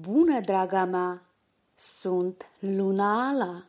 Bună, draga mea! Sunt Luna Ala!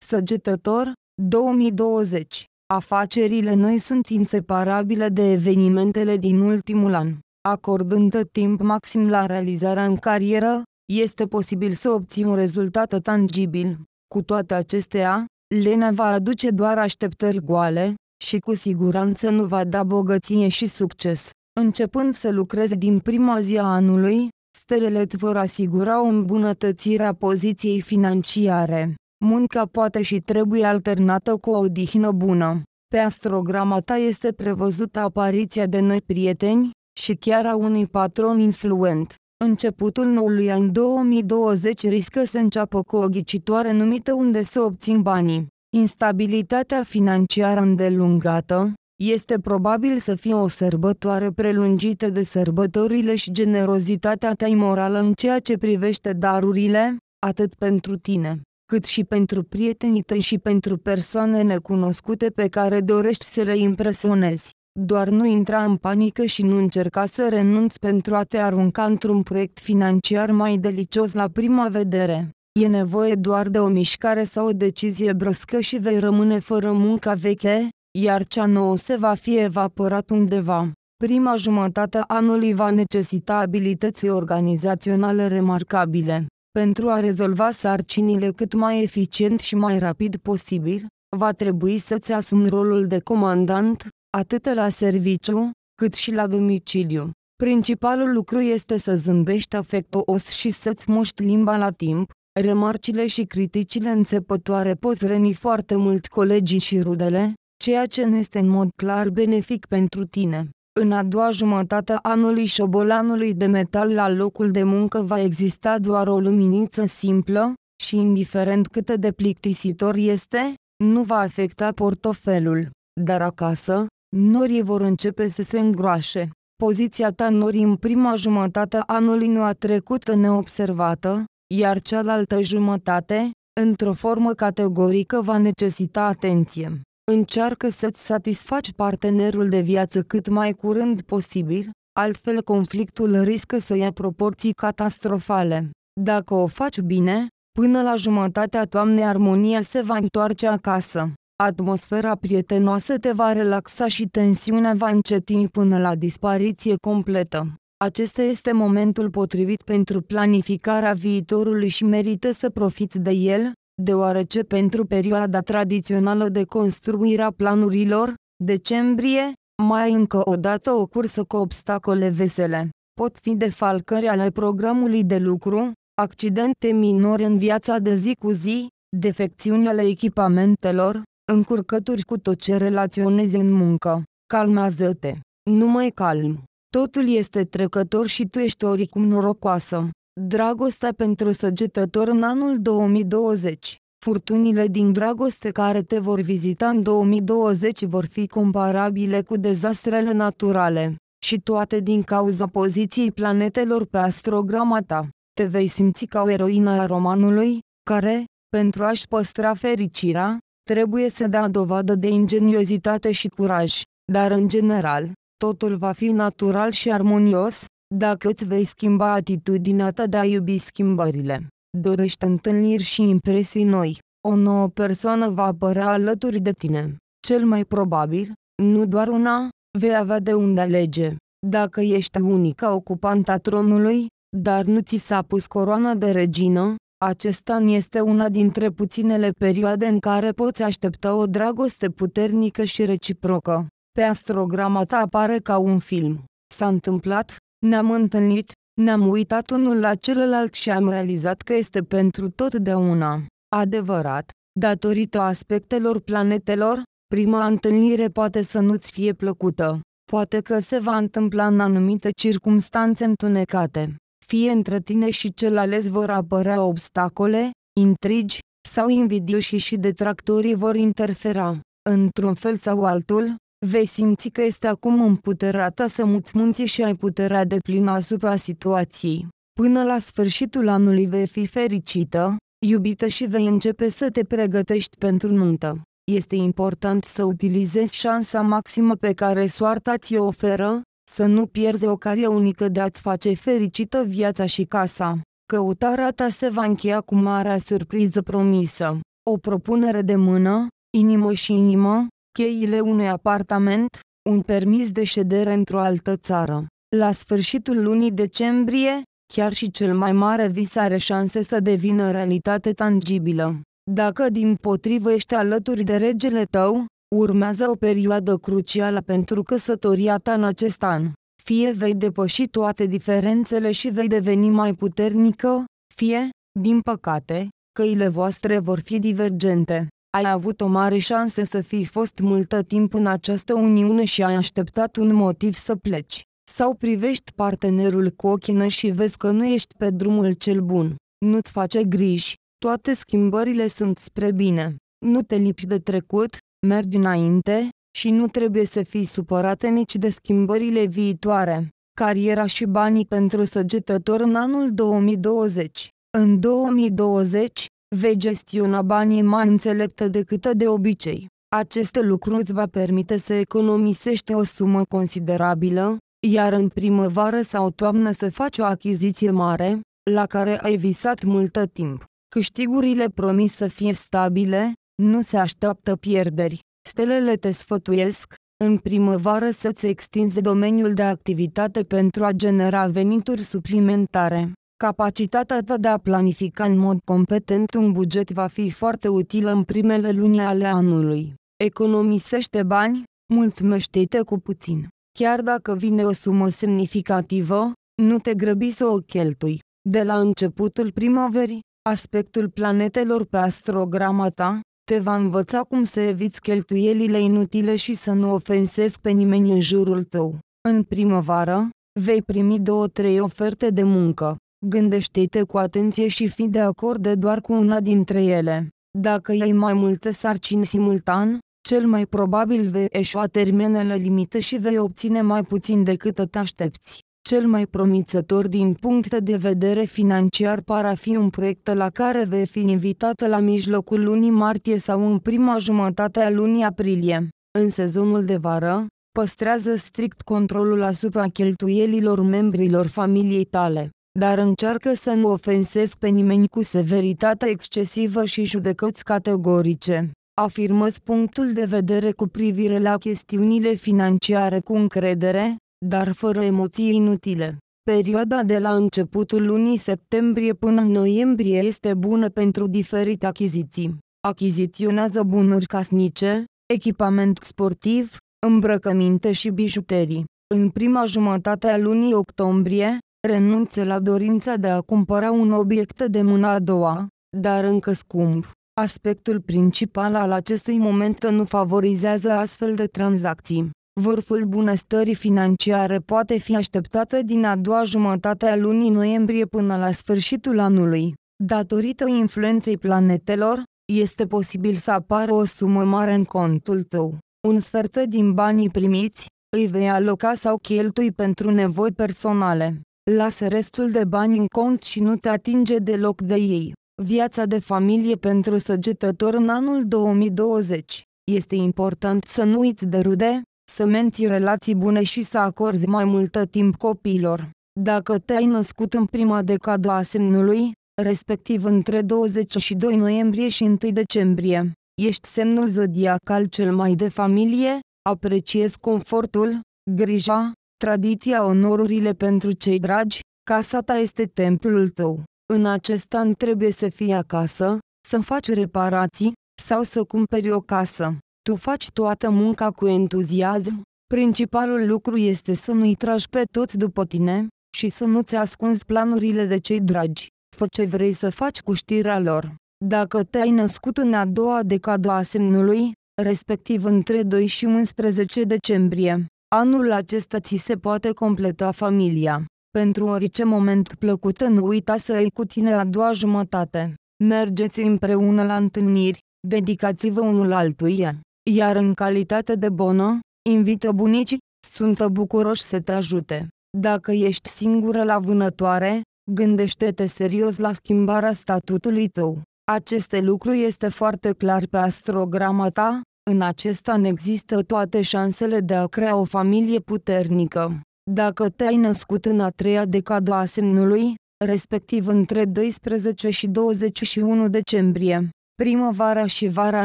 Săgetător 2020 Afacerile noi sunt inseparabile de evenimentele din ultimul an. Acordând timp maxim la realizarea în carieră, este posibil să obții un rezultat tangibil. Cu toate acestea, Lena va aduce doar așteptări goale, și cu siguranță nu va da bogăție și succes. Începând să lucrezi din prima zi a anului, stelele îți vor asigura o îmbunătățire a poziției financiare. Munca poate și trebuie alternată cu o odihnă bună. Pe astrograma ta este prevăzută apariția de noi prieteni și chiar a unui patron influent. Începutul noului an 2020 riscă să înceapă cu o ghicitoare numită unde să obțin banii. Instabilitatea financiară îndelungată este probabil să fie o sărbătoare prelungită de sărbătorile și generozitatea ta imorală în ceea ce privește darurile, atât pentru tine, cât și pentru prietenii tăi și pentru persoane necunoscute pe care dorești să le impresionezi. Doar nu intra în panică și nu încerca să renunți pentru a te arunca într-un proiect financiar mai delicios la prima vedere. E nevoie doar de o mișcare sau o decizie bruscă și vei rămâne fără munca veche, iar cea nouă se va fi evaporat undeva. Prima jumătate a anului va necesita abilități organizaționale remarcabile. Pentru a rezolva sarcinile cât mai eficient și mai rapid posibil, va trebui să-ți asumi rolul de comandant, atât la serviciu, cât și la domiciliu. Principalul lucru este să zâmbești afectuos și să-ți muști limba la timp, Remarcile și criticile înțepătoare pot răni foarte mult colegii și rudele, ceea ce nu este în mod clar benefic pentru tine. În a doua jumătate a anului șobolanului de metal la locul de muncă va exista doar o luminiță simplă, și indiferent cât de plictisitor este, nu va afecta portofelul. Dar acasă, norii vor începe să se îngroașe. Poziția ta nori în prima jumătate a anului nu a trecut neobservată, iar cealaltă jumătate, într-o formă categorică, va necesita atenție. Încearcă să-ți satisfaci partenerul de viață cât mai curând posibil, altfel conflictul riscă să ia proporții catastrofale. Dacă o faci bine, până la jumătatea toamnei armonia se va întoarce acasă. Atmosfera prietenoasă te va relaxa și tensiunea va încetini până la dispariție completă. Acesta este momentul potrivit pentru planificarea viitorului și merită să profiți de el, deoarece pentru perioada tradițională de construire a planurilor, decembrie, mai încă o dată o cursă cu obstacole vesele, pot fi defalcări ale programului de lucru, accidente minore în viața de zi cu zi, defecțiuni ale echipamentelor, încurcături cu tot ce relaționezi în muncă. Calmează-te! Numai calm! Totul este trecător și tu ești oricum norocoasă. Dragostea pentru săgetător în anul 2020 Furtunile din dragoste care te vor vizita în 2020 vor fi comparabile cu dezastrele naturale, și toate din cauza poziției planetelor pe astrograma ta. Te vei simți ca o eroină a romanului, care, pentru a-și păstra fericirea, trebuie să dea dovadă de ingeniozitate și curaj, dar în general, totul va fi natural și armonios, dacă îți vei schimba atitudinea ta de a iubi schimbările. Dorești întâlniri și impresii noi, o nouă persoană va apărea alături de tine. Cel mai probabil, nu doar una, vei avea de unde alege. Dacă ești unica ocupanta tronului, dar nu ți s-a pus coroana de regină, acest an este una dintre puținele perioade în care poți aștepta o dragoste puternică și reciprocă. Pe astrograma ta apare ca un film. S-a întâmplat, ne-am întâlnit, ne-am uitat unul la celălalt și am realizat că este pentru totdeauna. Adevărat, datorită aspectelor planetelor, prima întâlnire poate să nu-ți fie plăcută. Poate că se va întâmpla în anumite circumstanțe întunecate. Fie între tine și cel ales vor apărea obstacole, intrigi, sau invidioși și detractorii vor interfera. Într-un fel sau altul, Vei simți că este acum în puterea ta să muți munții și ai puterea de plină asupra situației. Până la sfârșitul anului vei fi fericită, iubită și vei începe să te pregătești pentru nuntă. Este important să utilizezi șansa maximă pe care soarta ți-o oferă, să nu pierzi ocazia unică de a-ți face fericită viața și casa. Căutarea ta se va încheia cu marea surpriză promisă. O propunere de mână, inimă și inimă, cheile unui apartament, un permis de ședere într-o altă țară. La sfârșitul lunii decembrie, chiar și cel mai mare vis are șanse să devină realitate tangibilă. Dacă din potrivă ești alături de regele tău, urmează o perioadă crucială pentru căsătoria ta în acest an. Fie vei depăși toate diferențele și vei deveni mai puternică, fie, din păcate, căile voastre vor fi divergente ai avut o mare șansă să fi fost multă timp în această uniune și ai așteptat un motiv să pleci. Sau privești partenerul cu ochină și vezi că nu ești pe drumul cel bun. Nu-ți face griji, toate schimbările sunt spre bine. Nu te lipi de trecut, mergi înainte și nu trebuie să fii supărată nici de schimbările viitoare. Cariera și banii pentru săgetător în anul 2020 În 2020, Vei gestiona banii mai înțeleptă decât de obicei. Acest lucru îți va permite să economisești o sumă considerabilă, iar în primăvară sau toamnă să faci o achiziție mare, la care ai visat multă timp. Câștigurile promis să fie stabile, nu se așteaptă pierderi. Stelele te sfătuiesc, în primăvară să-ți extinzi domeniul de activitate pentru a genera venituri suplimentare. Capacitatea ta de a planifica în mod competent un buget va fi foarte utilă în primele luni ale anului. Economisește bani, mulțumește-te cu puțin. Chiar dacă vine o sumă semnificativă, nu te grăbi să o cheltui. De la începutul primăverii, aspectul planetelor pe astrograma ta te va învăța cum să eviți cheltuielile inutile și să nu ofensezi pe nimeni în jurul tău. În primăvară, vei primi două-trei oferte de muncă. Gândește-te cu atenție și fi de acord doar cu una dintre ele. Dacă ai mai multe sarcini simultan, cel mai probabil vei eșua termenele limită și vei obține mai puțin decât te aștepți. Cel mai promițător din punct de vedere financiar par a fi un proiect la care vei fi invitată la mijlocul lunii martie sau în prima jumătate a lunii aprilie. În sezonul de vară, păstrează strict controlul asupra cheltuielilor membrilor familiei tale dar încearcă să nu ofensesc pe nimeni cu severitate excesivă și judecăți categorice. Afirmăți punctul de vedere cu privire la chestiunile financiare cu încredere, dar fără emoții inutile. Perioada de la începutul lunii septembrie până în noiembrie este bună pentru diferite achiziții. Achiziționează bunuri casnice, echipament sportiv, îmbrăcăminte și bijuterii. În prima jumătate a lunii octombrie, renunțe la dorința de a cumpăra un obiect de mâna a doua, dar încă scump. Aspectul principal al acestui moment că nu favorizează astfel de tranzacții. Vârful bunăstării financiare poate fi așteptată din a doua jumătate a lunii noiembrie până la sfârșitul anului. Datorită influenței planetelor, este posibil să apară o sumă mare în contul tău. Un sfert din banii primiți, îi vei aloca sau cheltui pentru nevoi personale. Lasă restul de bani în cont și nu te atinge deloc de ei. Viața de familie pentru săgetător în anul 2020. Este important să nu uiți de rude, să menții relații bune și să acorzi mai multă timp copiilor. Dacă te-ai născut în prima decadă a semnului, respectiv între 22 noiembrie și 1 decembrie, ești semnul zodiacal cel mai de familie, apreciezi confortul, grija, Tradiția onorurile pentru cei dragi, casa ta este templul tău. În acest an trebuie să fii acasă, să faci reparații, sau să cumperi o casă. Tu faci toată munca cu entuziasm, principalul lucru este să nu-i tragi pe toți după tine, și să nu-ți ascunzi planurile de cei dragi. Fă ce vrei să faci cu știrea lor. Dacă te-ai născut în a doua decadă a semnului, respectiv între 2 și 11 decembrie, Anul acesta ți se poate completa familia. Pentru orice moment plăcut nu uita să ai cu tine a doua jumătate. Mergeți împreună la întâlniri, dedicați-vă unul altuia. Iar în calitate de bonă, invită bunicii, sunt bucuroși să te ajute. Dacă ești singură la vânătoare, gândește-te serios la schimbarea statutului tău. Aceste lucruri este foarte clar pe astrograma ta, în acest an există toate șansele de a crea o familie puternică. Dacă te-ai născut în a treia decadă a semnului, respectiv între 12 și 21 decembrie, primăvara și vara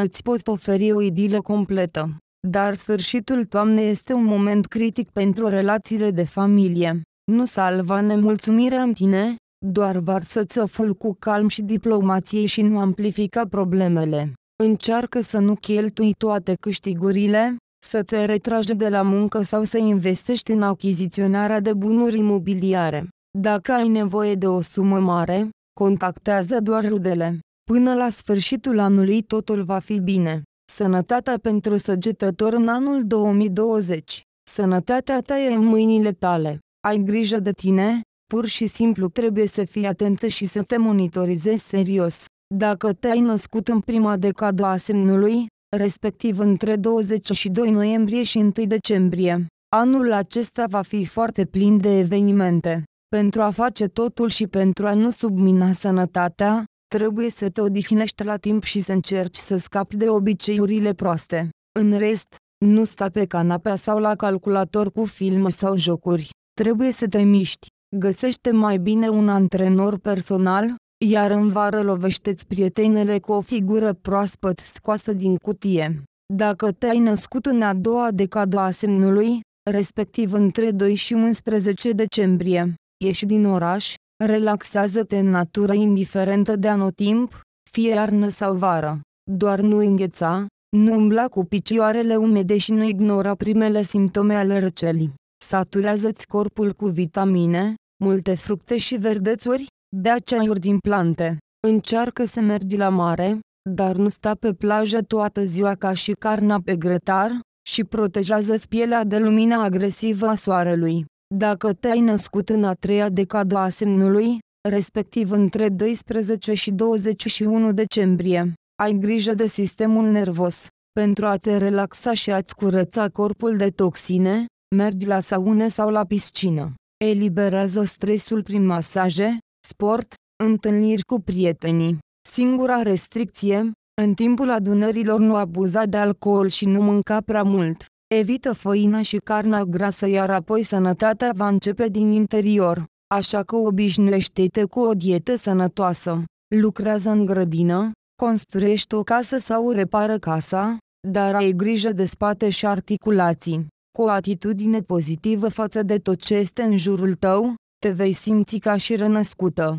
îți pot oferi o idilă completă. Dar sfârșitul toamnei este un moment critic pentru relațiile de familie. Nu salva nemulțumirea în tine, doar varsă țăful cu calm și diplomație și nu amplifica problemele. Încearcă să nu cheltui toate câștigurile, să te retragi de la muncă sau să investești în achiziționarea de bunuri imobiliare. Dacă ai nevoie de o sumă mare, contactează doar rudele. Până la sfârșitul anului totul va fi bine. Sănătatea pentru săgetător în anul 2020. Sănătatea ta e în mâinile tale. Ai grijă de tine, pur și simplu trebuie să fii atentă și să te monitorizezi serios. Dacă te-ai născut în prima decadă a semnului, respectiv între 22 noiembrie și 1 decembrie, anul acesta va fi foarte plin de evenimente. Pentru a face totul și pentru a nu submina sănătatea, trebuie să te odihnești la timp și să încerci să scapi de obiceiurile proaste. În rest, nu sta pe canapea sau la calculator cu filme sau jocuri. Trebuie să te miști. Găsește mai bine un antrenor personal, iar în vară lovește-ți prietenele cu o figură proaspăt scoasă din cutie. Dacă te-ai născut în a doua decadă a semnului, respectiv între 2 și 11 decembrie, ieși din oraș, relaxează-te în natură indiferentă de anotimp, fie iarnă sau vară. Doar nu îngheța, nu umbla cu picioarele umede și nu ignora primele simptome ale răcelii. Saturează-ți corpul cu vitamine, multe fructe și verdețuri, Dea ceaiuri din plante. Încearcă să mergi la mare, dar nu sta pe plajă toată ziua ca și carna pe grătar, și protejează pielea de lumina agresivă a soarelui. Dacă te-ai născut în a treia decadă a semnului, respectiv între 12 și 21 decembrie, ai grijă de sistemul nervos. Pentru a te relaxa și a-ți curăța corpul de toxine, mergi la saune sau la piscină. Eliberează stresul prin masaje, sport, întâlniri cu prietenii. Singura restricție, în timpul adunărilor nu abuza de alcool și nu mânca prea mult. Evită făina și carnea grasă iar apoi sănătatea va începe din interior, așa că obișnuiește-te cu o dietă sănătoasă. Lucrează în grădină, construiește o casă sau repară casa, dar ai grijă de spate și articulații. Cu o atitudine pozitivă față de tot ce este în jurul tău, te vei simți ca și renăscută.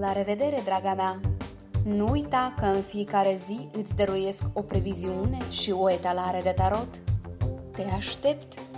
La revedere, draga mea! Nu uita că în fiecare zi îți dăruiesc o previziune și o etalare de tarot. Te aștept!